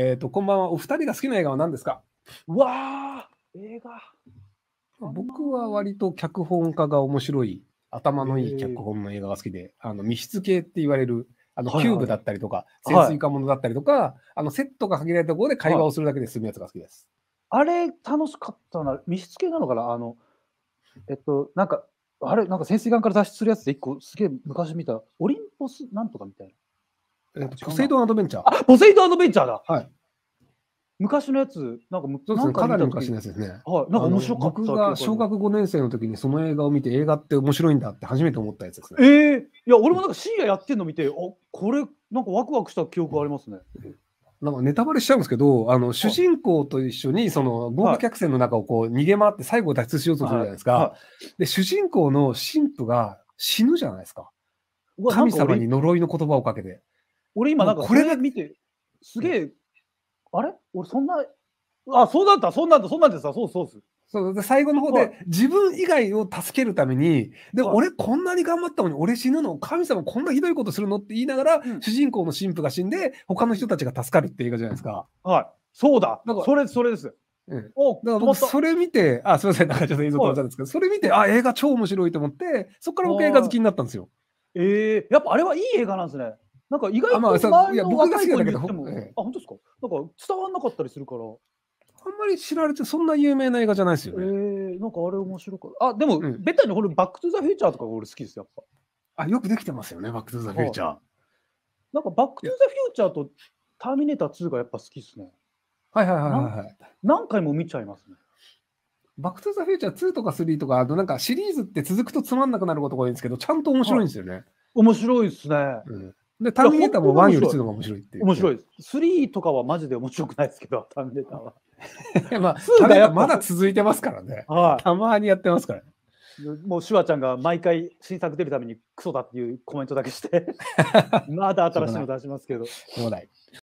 えっ、ー、と、こんばんは。お二人が好きな映画は何ですかうわあ映画。僕は割と脚本家が面白い、頭のいい脚本の映画が好きで、あの密室系って言われる、あのキューブだったりとか、はいはい、潜水艦ものだったりとか、はい、あのセットが限られたところで会話をするだけで済むやつが好きです。あれ、楽しかったな。密室系なのかなあの、えっと、なんか、あれ、なんか潜水艦から脱出するやつで一個、すげえ昔見た、オリンポスなんとかみたいな。えっと、ポセイドンアドベンチャー。あ、ポセイドンアドベンチャーだ。はい。昔のやつ、なんか、そうですね、かなり昔のやつですね。はい、なんか面白かった。僕が小学5年生の時にその映画を見て、映画って面白いんだって初めて思ったやつですね。ええー、いや、俺もなんか深夜やってんの見て、あ、これ、なんかワクワクした記憶ありますね。なんかネタバレしちゃうんですけど、あの、主人公と一緒に、その、豪華客船の中をこう、逃げ回って最後脱出しようとするじゃないですか。で、主人公の神父が死ぬじゃないですか。神様に呪いの言葉をかけて。俺今なんかこれ見て、すげえ、あれ俺そんな、あ、そうだった、そんなんだ、そんなんでさ、そうそうす。そうで最後の方で、自分以外を助けるために、で俺こんなに頑張ったのに俺死ぬの神様こんなひどいことするのって言いながら、うん、主人公の神父が死んで、他の人たちが助かるって映画じゃないですか。はい。そうだ。だからそれ、それです。うん、おだから僕、それ見て、あ、すみません、なんかちょっと映像変わったんですけど、それ見て、あ、映画超面白いと思って、そこから僕映画好きになったんですよ。ええー、やっぱあれはいい映画なんですね。なんか意外と周りの若い子に言っても、あ、まあ、あ本当ですかなんか伝わんなかったりするから。あんまり知られてそんな有名な映画じゃないですよね。えー、なんかあれ面白かった。あ、でも、うん、ベタにれ、バックトゥザフューチャーとか俺好きです、やっぱ。あ、よくできてますよね、バックトゥザフューチャー。はい、なんか、バックトゥザフューチャーとターミネーター2がやっぱ好きですね。はいはいはいはい。何回も見ちゃいますね。バックトゥザフューチャー2とか3とか、あのなんかシリーズって続くとつまんなくなることが多いんですけど、ちゃんと面白いんですよね。はい、面白いですね。うんで、ターミネーターも1より2のが面白いっていう。面白い3とかはマジで面白くないですけど、ターミネーターは。まあ、2がまだ続いてますからね。はい、たまにやってますからね。もうシュワちゃんが毎回新作出るためにクソだっていうコメントだけして まだ新しいの出しますけど。もうない。